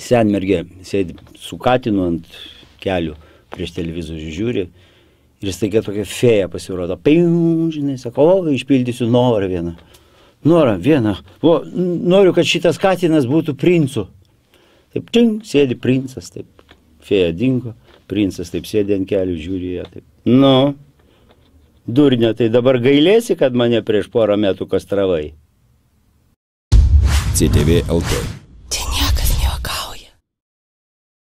senmergė sėdi su katinu ant kelių prieš televizorių žiūri ir staiga tokia fėja pasirodo. Piu, žinai, sako, o, išpildysiu norą vieną. Norą vieną. O, noriu, kad šitas katinas būtų princu. Taip, čing, sėdi princas, taip, fėja dingo, princas taip sėdi ant kelių, žiūri ją taip. Nu, durnė, tai dabar gailėsi, kad mane prieš porą metų kastravai. CTV LT.